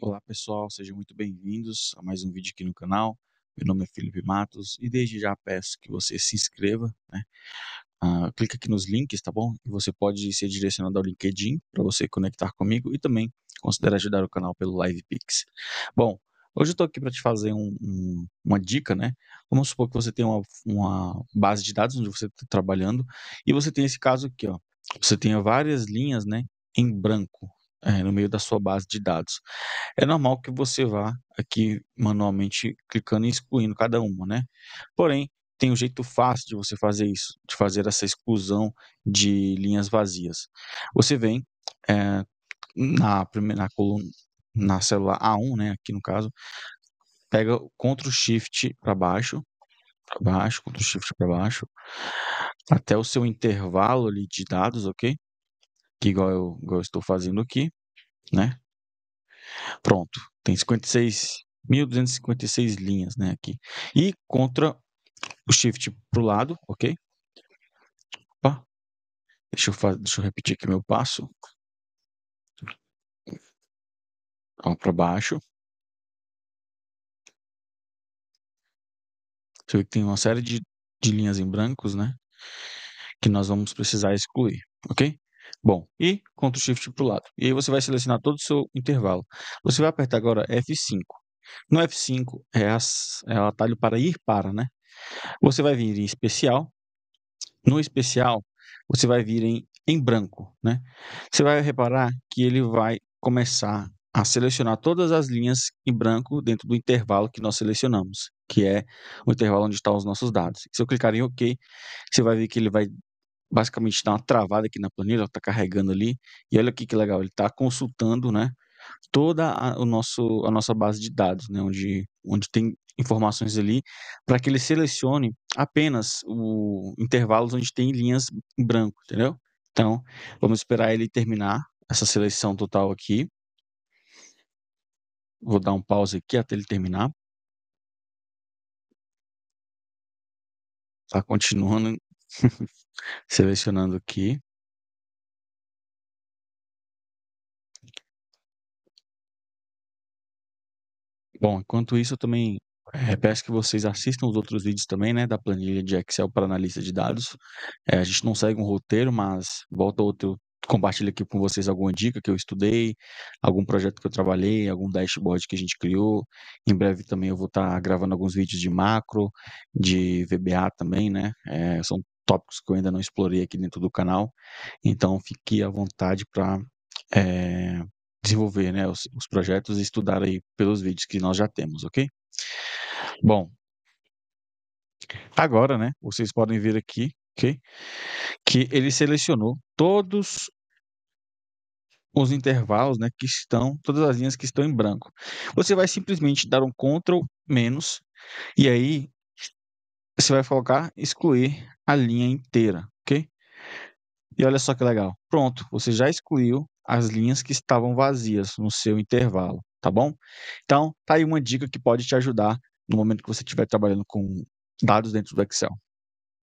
Olá pessoal, sejam muito bem-vindos a mais um vídeo aqui no canal. Meu nome é Felipe Matos e desde já peço que você se inscreva, né? Ah, clica aqui nos links, tá bom? E você pode ser direcionado ao LinkedIn para você conectar comigo e também considere ajudar o canal pelo LivePix. Bom, hoje eu estou aqui para te fazer um, um, uma dica, né? Vamos supor que você tem uma, uma base de dados onde você está trabalhando e você tem esse caso aqui, ó. Você tem várias linhas, né? Em branco, é, no meio da sua base de dados. É normal que você vá aqui manualmente clicando e excluindo cada uma, né? Porém, tem um jeito fácil de você fazer isso, de fazer essa exclusão de linhas vazias. Você vem é, na primeira na coluna, na célula A1, né, aqui no caso, pega Ctrl Shift para baixo, para baixo, Ctrl Shift para baixo, até o seu intervalo ali de dados, ok? que igual eu, igual eu estou fazendo aqui, né? Pronto, tem 56.256 linhas, né, aqui. E contra o shift para o lado, ok? Opa. Deixa eu, fazer, deixa eu repetir aqui meu passo. Então, para baixo. Você vê que tem uma série de, de linhas em brancos, né? Que nós vamos precisar excluir, ok? Bom, e Ctrl Shift para o lado. E aí você vai selecionar todo o seu intervalo. Você vai apertar agora F5. No F5 é, as, é o atalho para ir para, né? Você vai vir em especial. No especial, você vai vir em, em branco, né? Você vai reparar que ele vai começar a selecionar todas as linhas em branco dentro do intervalo que nós selecionamos, que é o intervalo onde estão os nossos dados. Se eu clicar em OK, você vai ver que ele vai basicamente dá uma travada aqui na planilha, está carregando ali, e olha aqui que legal, ele está consultando, né, toda a, o nosso, a nossa base de dados, né, onde, onde tem informações ali, para que ele selecione apenas o intervalos onde tem linhas branco, entendeu? Então, vamos esperar ele terminar essa seleção total aqui. Vou dar um pause aqui até ele terminar. está continuando Selecionando aqui. Bom, enquanto isso, eu também eh, peço que vocês assistam os outros vídeos também, né, da planilha de Excel para analista de dados. É, a gente não segue um roteiro, mas volta outro, compartilho aqui com vocês alguma dica que eu estudei, algum projeto que eu trabalhei, algum dashboard que a gente criou. Em breve também eu vou estar tá gravando alguns vídeos de macro, de VBA também, né? É, são tópicos que eu ainda não explorei aqui dentro do canal. Então, fique à vontade para é, eh, desenvolver né, os, os, projetos e estudar aí pelos vídeos que nós já temos, ok? Bom, agora, né, vocês podem ver aqui, ok? Que ele selecionou todos os intervalos, né, que estão, todas as linhas que estão em branco. Você vai simplesmente dar um Ctrl menos, e aí você vai colocar excluir a linha inteira, ok? E olha só que legal. Pronto, você já excluiu as linhas que estavam vazias no seu intervalo, tá bom? Então, tá aí uma dica que pode te ajudar no momento que você estiver trabalhando com dados dentro do Excel.